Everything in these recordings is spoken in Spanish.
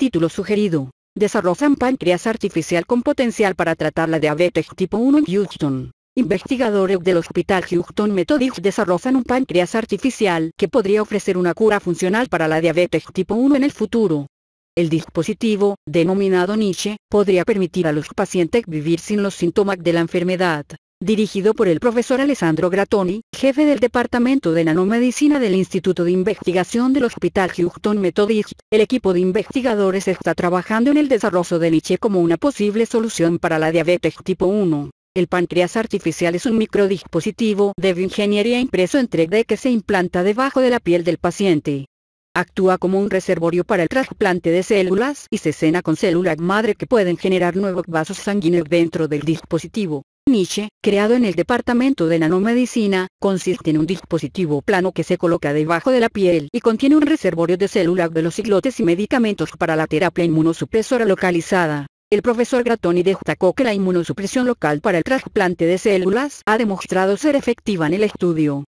Título sugerido. Desarrollan páncreas artificial con potencial para tratar la diabetes tipo 1 en Houston. Investigadores del Hospital Houston Methodist desarrollan un páncreas artificial que podría ofrecer una cura funcional para la diabetes tipo 1 en el futuro. El dispositivo, denominado Niche, podría permitir a los pacientes vivir sin los síntomas de la enfermedad, dirigido por el profesor Alessandro Grattoni, jefe del Departamento de Nanomedicina del Instituto de Investigación del Hospital Houston Methodist. El equipo de investigadores está trabajando en el desarrollo de Nietzsche como una posible solución para la diabetes tipo 1. El páncreas artificial es un microdispositivo de bioingeniería impreso en 3D que se implanta debajo de la piel del paciente. Actúa como un reservorio para el trasplante de células y se cena con células madre que pueden generar nuevos vasos sanguíneos dentro del dispositivo. Niche, creado en el Departamento de Nanomedicina, consiste en un dispositivo plano que se coloca debajo de la piel y contiene un reservorio de células de los ciclotes y medicamentos para la terapia inmunosupresora localizada. El profesor Grattoni destacó que la inmunosupresión local para el trasplante de células ha demostrado ser efectiva en el estudio.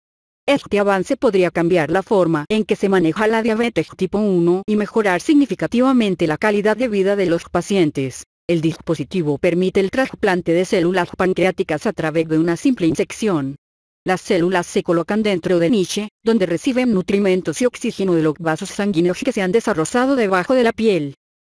Este avance podría cambiar la forma en que se maneja la diabetes tipo 1 y mejorar significativamente la calidad de vida de los pacientes. El dispositivo permite el trasplante de células pancreáticas a través de una simple insección. Las células se colocan dentro de Nietzsche, donde reciben nutrimentos y oxígeno de los vasos sanguíneos que se han desarrollado debajo de la piel.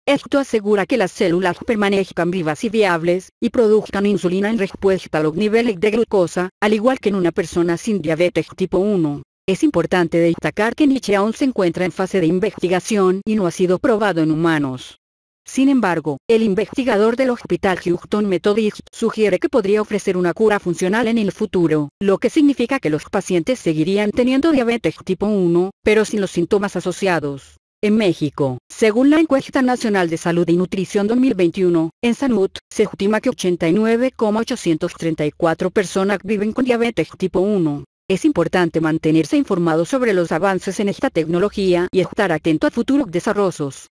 Esto asegura que las células permanezcan vivas y viables, y produzcan insulina en respuesta a los niveles de glucosa, al igual que en una persona sin diabetes tipo 1. Es importante destacar que Nietzsche aún se encuentra en fase de investigación y no ha sido probado en humanos. Sin embargo, el investigador del hospital Houston Methodist sugiere que podría ofrecer una cura funcional en el futuro, lo que significa que los pacientes seguirían teniendo diabetes tipo 1, pero sin los síntomas asociados. En México, según la encuesta nacional de salud y nutrición 2021, en salud, se estima que 89,834 personas viven con diabetes tipo 1. Es importante mantenerse informado sobre los avances en esta tecnología y estar atento a futuros desarrollos.